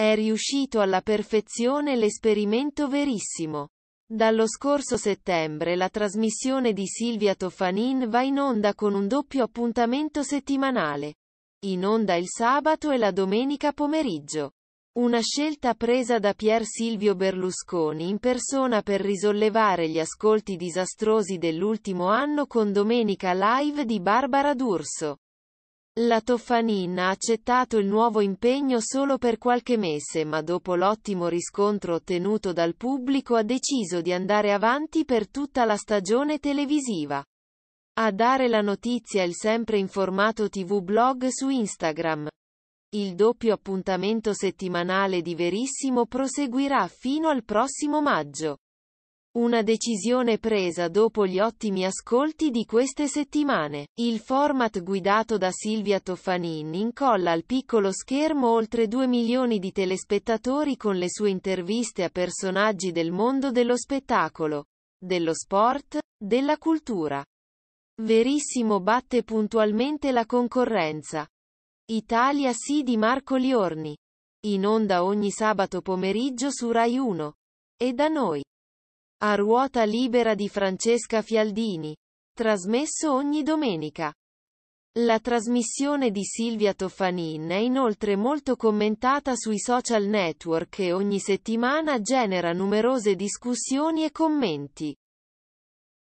È riuscito alla perfezione l'esperimento verissimo. Dallo scorso settembre la trasmissione di Silvia Toffanin va in onda con un doppio appuntamento settimanale. In onda il sabato e la domenica pomeriggio. Una scelta presa da Pier Silvio Berlusconi in persona per risollevare gli ascolti disastrosi dell'ultimo anno con Domenica Live di Barbara D'Urso. La Toffanin ha accettato il nuovo impegno solo per qualche mese ma dopo l'ottimo riscontro ottenuto dal pubblico ha deciso di andare avanti per tutta la stagione televisiva. A dare la notizia il sempre informato TV blog su Instagram. Il doppio appuntamento settimanale di Verissimo proseguirà fino al prossimo maggio. Una decisione presa dopo gli ottimi ascolti di queste settimane. Il format guidato da Silvia Toffanin incolla al piccolo schermo oltre 2 milioni di telespettatori con le sue interviste a personaggi del mondo dello spettacolo, dello sport, della cultura. Verissimo batte puntualmente la concorrenza. Italia sì di Marco Liorni. In onda ogni sabato pomeriggio su Rai 1. E da noi. A ruota libera di Francesca Fialdini. Trasmesso ogni domenica. La trasmissione di Silvia Toffanin è inoltre molto commentata sui social network e ogni settimana genera numerose discussioni e commenti.